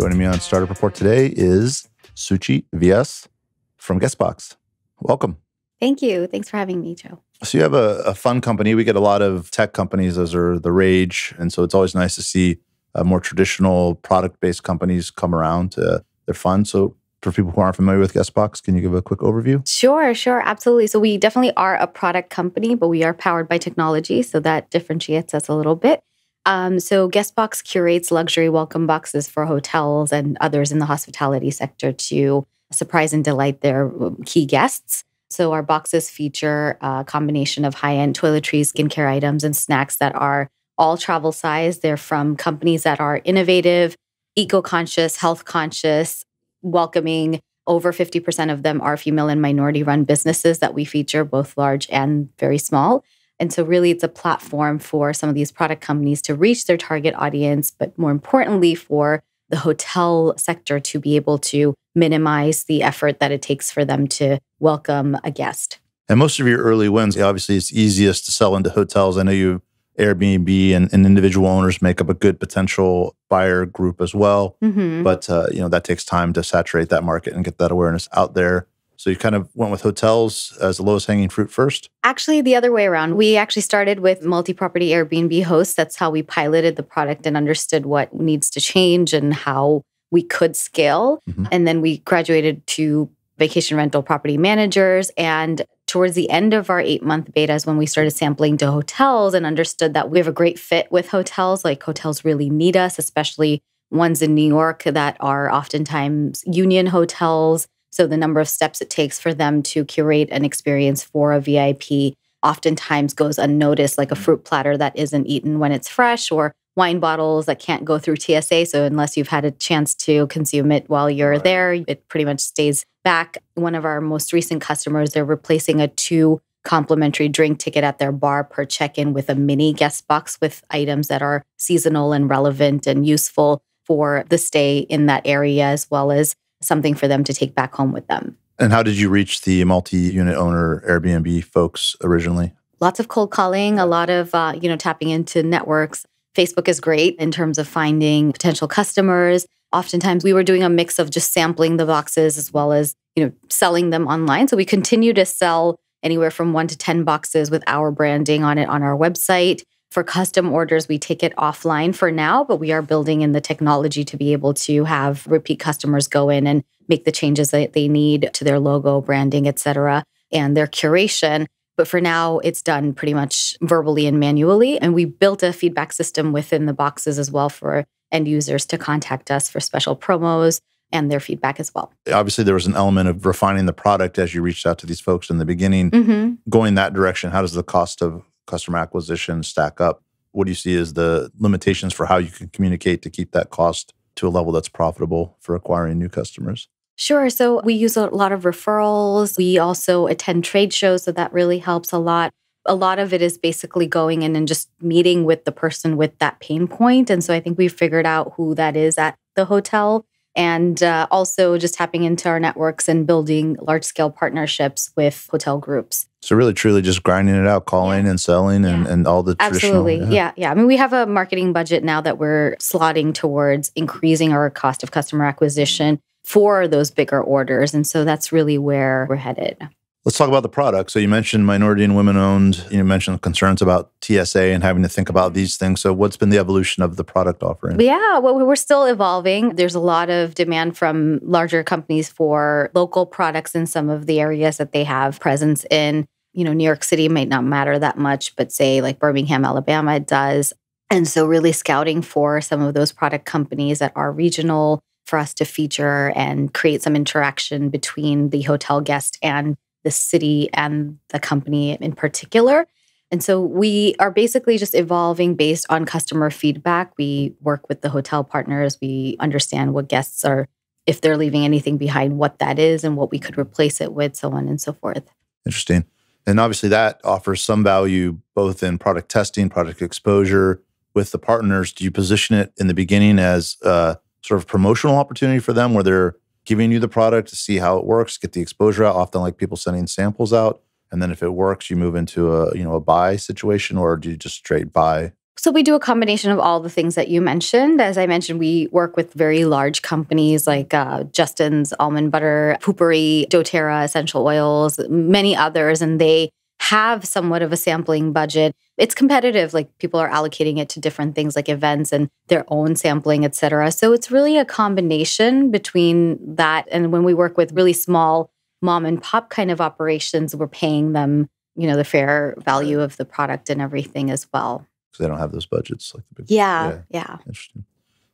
Joining me on Startup Report today is Suchi VS from Guestbox. Welcome. Thank you. Thanks for having me, Joe. So you have a, a, fun company. We get a lot of tech companies; those are the rage, and so it's always nice to see uh, more traditional product-based companies come around. they're fun. So for people who aren't familiar with Guestbox, can you give a quick overview? Sure, sure, absolutely. So we definitely are a product company, but we are powered by technology, so that differentiates us a little bit. Um, so Guestbox curates luxury welcome boxes for hotels and others in the hospitality sector to surprise and delight their um, key guests. So our boxes feature a combination of high-end toiletries, skincare items, and snacks that are all travel size. They're from companies that are innovative, eco-conscious, health-conscious, welcoming. Over 50% of them are female and minority-run businesses that we feature, both large and very small. And so, really, it's a platform for some of these product companies to reach their target audience, but more importantly, for the hotel sector to be able to minimize the effort that it takes for them to welcome a guest. And most of your early wins, obviously, it's easiest to sell into hotels. I know you Airbnb and, and, individual owners make up a good potential buyer group as well. Mm-hmm. But uh, you know that takes time to saturate that market and get that awareness out there. So you kind of went with hotels as the lowest hanging fruit first? Actually, the other way around. We actually started with multi property Airbnb hosts. That's how we piloted the product and understood what needs to change and how we could scale. Mm-hmm. And then we graduated to vacation rental property managers. And towards the end of our eight month beta is when we started sampling to hotels and understood that we have a great fit with hotels. Like hotels really need us, especially ones in New York that are oftentimes union hotels so the number of steps it takes for them to curate an experience for a VIP oftentimes goes unnoticed, like a mm-hmm. fruit platter that isn't eaten when it's fresh or wine bottles that can't go through TSA. So unless you've had a chance to consume it while you're right. there, it pretty much stays back. One of our most recent customers, they're replacing a two complimentary drink ticket at their bar per check in with a mini guest box with items that are seasonal and relevant and useful for the stay in that area, as well as something for them to take back home with them. And how did you reach the multi unit owner Airbnb folks originally? Lots of cold calling, a lot of, uh, you know, tapping into networks. Facebook is great in terms of finding potential customers. Oftentimes we were doing a mix of just sampling the boxes as well as, you know, selling them online. So we continue to sell anywhere from one to 10 boxes with our branding on it on our website. For custom orders, we take it offline for now, but we are building in the technology to be able to have repeat customers go in and make the changes that they need to their logo, branding, et cetera, and their curation. But for now, it's done pretty much verbally and manually. And we built a feedback system within the boxes as well for end users to contact us for special promos and their feedback as well. Obviously, there was an element of refining the product as you reached out to these folks in the beginning. Mm-hmm. Going that direction, how does the cost of customer acquisition stack up? What do you see as the limitations for how you can communicate to keep that cost to a level that's profitable for acquiring new customers? Sure. So we use a lot of referrals. We also attend trade shows. So that really helps a lot. A lot of it is basically going in and just meeting with the person with that pain point. And so I think we figured out who that is at the hotel and uh, also just tapping into our networks and building large scale partnerships with hotel groups. So really, truly, just grinding it out, calling yeah. and selling, yeah. and, all the absolutely, yeah. yeah, yeah. I mean, we have a marketing budget now that we're slotting towards increasing our cost of customer acquisition for those bigger orders, and so that's really where we're headed. Let's talk about the product. So you mentioned minority and women owned. You mentioned concerns about TSA and having to think about these things. So what's been the evolution of the product offering? Yeah, well, we're still evolving. There's a lot of demand from larger companies for local products in some of the areas that they have presence in. You know, New York City might not matter that much, but say like Birmingham, Alabama, it does. And so really scouting for some of those product companies that are regional for us to feature and create some interaction between the hotel guest and the city and the company in particular. And so we are basically just evolving based on customer feedback. We work with the hotel partners, we understand what guests are, if they're leaving anything behind, what that is and what we could replace it with, so on and so forth. Interesting. And obviously, that offers some value both in product testing, product exposure with the partners. Do you position it in the beginning as a sort of promotional opportunity for them where they're giving you the product to see how it works, get the exposure out. Often, like people sending samples out, and then if it works, you move into a you know a buy situation, or do you just straight buy? So we do a combination of all the things that you mentioned. As I mentioned, we work with very large companies like uh, Justin's Almond Butter, Poopery, DoTerra Essential Oils, many others, and they have somewhat of a sampling budget. It's competitive, like people are allocating it to different things like events and their own sampling, et cetera. So it's really a combination between that. And when we work with really small mom and pop kind of operations, we're paying them, you know, the fair value of the product and everything as well. So they don't have those budgets like the big yeah, yeah. yeah. Interesting.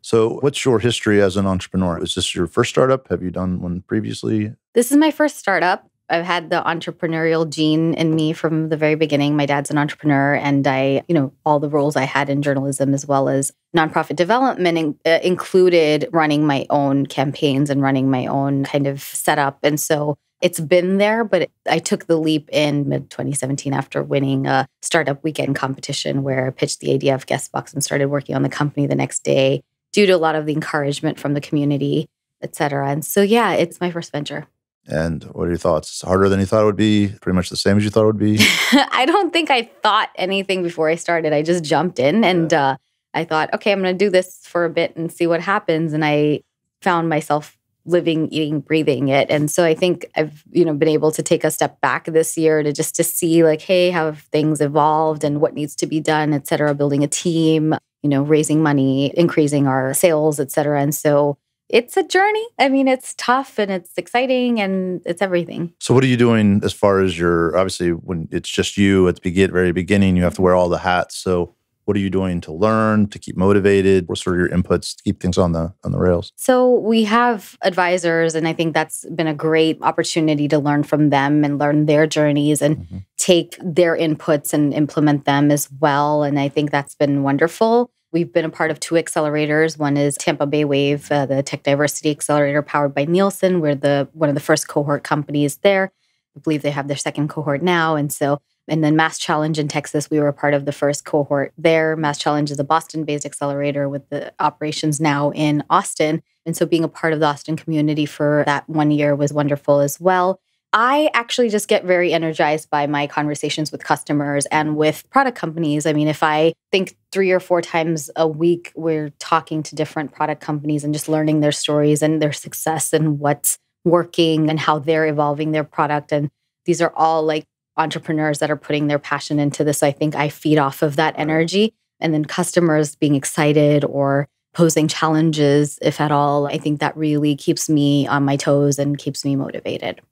So, what's your history as an entrepreneur? Is this your first startup? Have you done one previously? This is my first startup. I've had the entrepreneurial gene in me from the very beginning. My dad's an entrepreneur, and I, you know, all the roles I had in journalism as well as nonprofit development in, uh, included running my own campaigns and running my own kind of setup. And so it's been there, but I took the leap in mid 2017 after winning a startup weekend competition where I pitched the idea of Guestbox and started working on the company the next day due to a lot of the encouragement from the community, et cetera. And so, yeah, it's my first venture. And what are your thoughts? It's harder than you thought it would be? Pretty much the same as you thought it would be? I don't think I thought anything before I started. I just jumped in and yeah. uh, I thought, okay, I'm going to do this for a bit and see what happens. And I found myself living, eating, breathing it. And so I think I've, you know, been able to take a step back this year to just to see like, hey, how have things evolved and what needs to be done, et cetera, building a team, you know, raising money, increasing our sales, et cetera. And so it's a journey. I mean, it's tough and it's exciting and it's everything. So, what are you doing as far as your obviously when it's just you at the begin, very beginning, you have to wear all the hats. So, what are you doing to learn to keep motivated? What sort of your inputs to keep things on the on the rails? So, we have advisors, and I think that's been a great opportunity to learn from them and learn their journeys and mm-hmm. take their inputs and implement them as well. And I think that's been wonderful We've been a part of two accelerators. One is Tampa Bay Wave, uh, the tech diversity accelerator powered by Nielsen. We're the one of the first cohort companies there. I believe they have their second cohort now. And so, and then Mass Challenge in Texas, we were a part of the first cohort there. Mass Challenge is a Boston based accelerator with the operations now in Austin. And so being a part of the Austin community for that one year was wonderful as well. I actually just get very energized by my conversations with customers and with product companies. I mean, if I think three or four times a week, we're talking to different product companies and just learning their stories and their success and what's working and how they're evolving their product. And these are all like entrepreneurs that are putting their passion into this. I think I feed off of that energy. And then customers being excited or posing challenges, if at all, I think that really keeps me on my toes and keeps me motivated.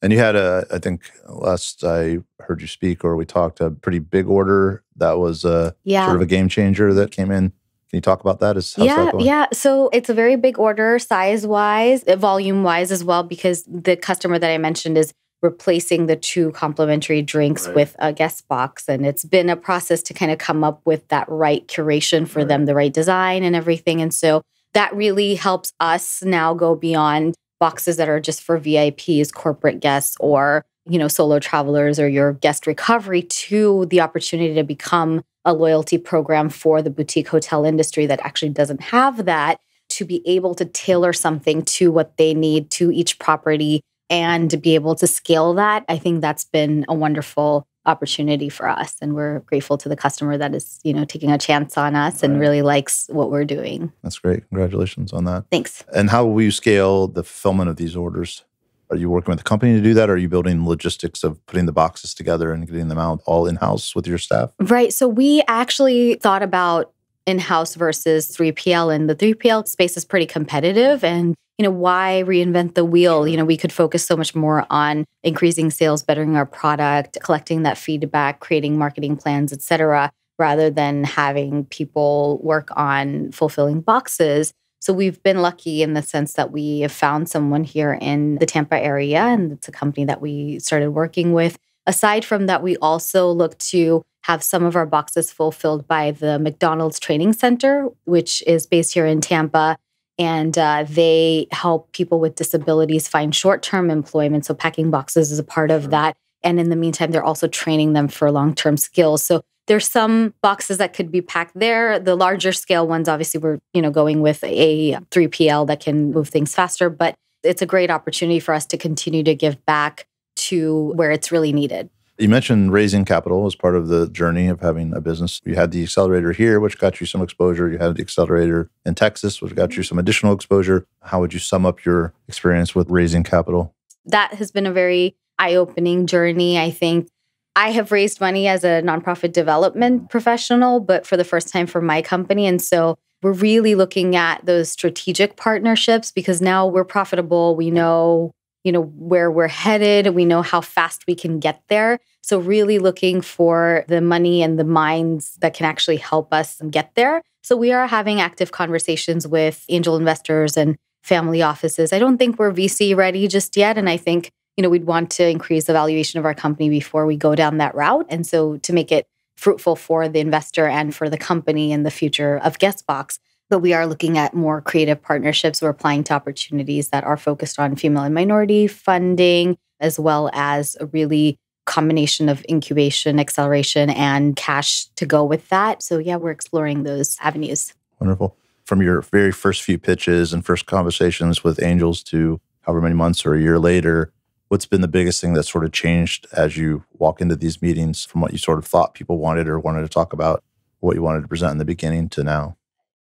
And you had a, I think last I heard you speak or we talked, a pretty big order that was a uh, yeah. sort of a game changer that came in. Can you talk about that? Is yeah, that yeah. So it's a very big order, size wise, eh, volume wise as well, because the customer that I mentioned is replacing the two complimentary drinks right. with a guest box, and it's been a process to kind of come up with that right curation for right. them, the right design, and everything. And so that really helps us now go beyond boxes that are just for VIPs, corporate guests, or you know solo travelers or your guest recovery to the opportunity to become a loyalty program for the boutique hotel industry that actually doesn't have that to be able to tailor something to what they need to each property and to be able to scale that i think that's been a wonderful opportunity for us and we're grateful to the customer that is you know taking a chance on us right. and really likes what we're doing that's great congratulations on that thanks and how will you scale the fulfillment of these orders are you working with the company to do that? Or are you building logistics of putting the boxes together and getting them out all in house with your staff? Right. So we actually thought about in house versus 3PL. And the 3PL space is pretty competitive. And, you know, why reinvent the wheel? You know, we could focus so much more on increasing sales, bettering our product, collecting that feedback, creating marketing plans, et cetera, rather than having people work on fulfilling boxes. So we've been lucky in the sense that we have found someone here in the Tampa area, and it's a company that we started working with Aside from that, we also look to have some of our boxes fulfilled by the McDonald's Training Center, which is based here in Tampa. And uh, they help people with disabilities find short term employment. So, packing boxes is a part of that. And in the meantime, they're also training them for long term skills. So, there's some boxes that could be packed there. The larger scale ones, obviously, we're you know going with a 3PL that can move things faster, but it's a great opportunity for us to continue to give back to where it's really needed. You mentioned raising capital as part of the journey of having a business. You had the accelerator here, which got you some exposure. You had the accelerator in Texas, which got you some additional exposure. How would you sum up your experience with raising capital? That has been a very eye opening journey. I think I have raised money as a nonprofit development professional, but for the first time for my company. And so we're really looking at those strategic partnerships because now we're profitable. We know you know where we're headed we know how fast we can get there so really looking for the money and the minds that can actually help us get there so we are having active conversations with angel investors and family offices i don't think we're vc ready just yet and i think you know we'd want to increase the valuation of our company before we go down that route and so to make it fruitful for the investor and for the company and the future of guestbox but we are looking at more creative partnerships. We're applying to opportunities that are focused on female and minority funding, as well as a really combination of incubation, acceleration, and cash to go with that. So, yeah, we're exploring those avenues. Wonderful. From your very first few pitches and first conversations with angels to however many months or a year later, what's been the biggest thing that sort of changed as you walk into these meetings from what you sort of thought people wanted or wanted to talk about, what you wanted to present in the beginning to now?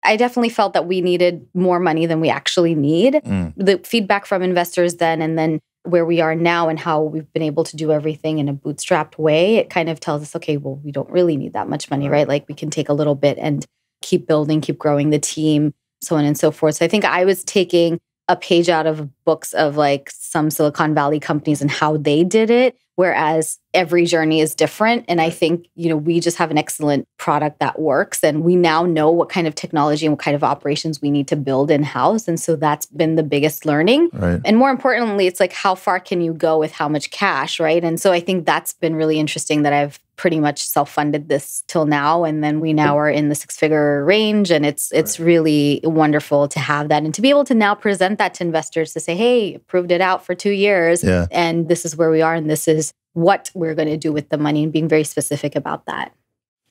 I definitely felt that we needed more money than we actually need. Mm. The feedback from investors then and then where we are now and how we've been able to do everything in a bootstrapped way, it kind of tells us, okay, well, we don't really need that much money, right? Like we can take a little bit and keep building, keep growing the team, so on and so forth. So I think I was taking a page out of books of like some Silicon Valley companies and how they did it whereas every journey is different and i think you know we just have an excellent product that works and we now know what kind of technology and what kind of operations we need to build in house and so that's been the biggest learning right. and more importantly it's like how far can you go with how much cash right and so i think that's been really interesting that i've pretty much self-funded this till now and then we now are in the six figure range and it's it's right. really wonderful to have that and to be able to now present that to investors to say hey proved it out for 2 years yeah. and this is where we are and this is what we're going to do with the money and being very specific about that.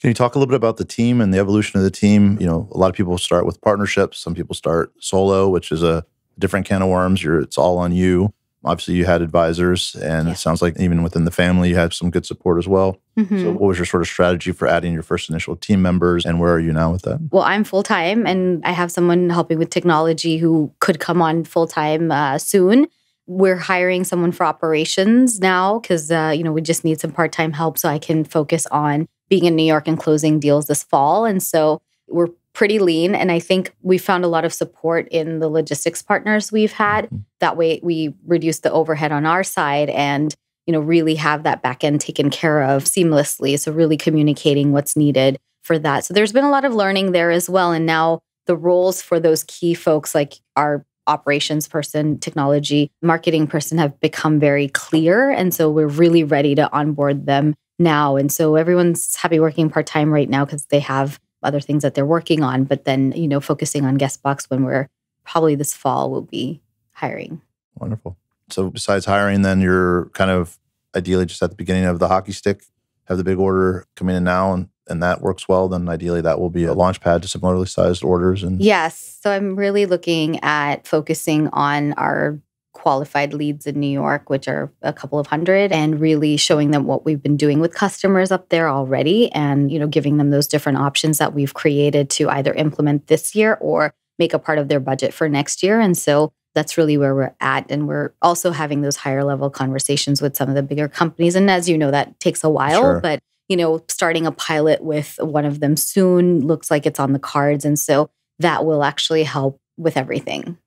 Can you talk a little bit about the team and the evolution of the team? You know, a lot of people start with partnerships. Some people start solo, which is a different can of worms. You're, it's all on you. Obviously, you had advisors, and yeah. it sounds like even within the family, you had some good support as well. Mm-hmm. So, what was your sort of strategy for adding your first initial team members, and where are you now with that? Well, I'm full time, and I have someone helping with technology who could come on full time uh, soon we're hiring someone for operations now because uh, you know we just need some part-time help so i can focus on being in new york and closing deals this fall and so we're pretty lean and i think we found a lot of support in the logistics partners we've had mm-hmm. that way we reduce the overhead on our side and you know really have that back end taken care of seamlessly so really communicating what's needed for that so there's been a lot of learning there as well and now the roles for those key folks like our operations person, technology, marketing person have become very clear. And so we're really ready to onboard them now. And so everyone's happy working part time right now because they have other things that they're working on. But then, you know, focusing on guest box when we're probably this fall will be hiring. Wonderful. So besides hiring, then you're kind of ideally just at the beginning of the hockey stick, have the big order come in now and and that works well, then ideally that will be a launch pad to similarly sized orders. And yes, so I'm really looking at focusing on our qualified leads in New York, which are a couple of hundred, and really showing them what we've been doing with customers up there already, and you know giving them those different options that we've created to either implement this year or make a part of their budget for next year. And so that's really where we're at. And we're also having those higher level conversations with some of the bigger companies. And as you know, that takes a while, sure. but you know, starting a pilot with one of them soon looks like it's on the cards. And so that will actually help with everything.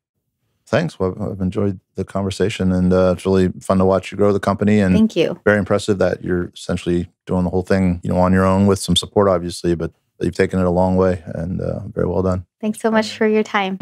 Thanks. Well, I've enjoyed the conversation and uh, it's really fun to watch you grow the company. And thank you. Very impressive that you're essentially doing the whole thing, you know, on your own with some support, obviously, but you've taken it a long way and uh, very well done. Thanks so much for your time.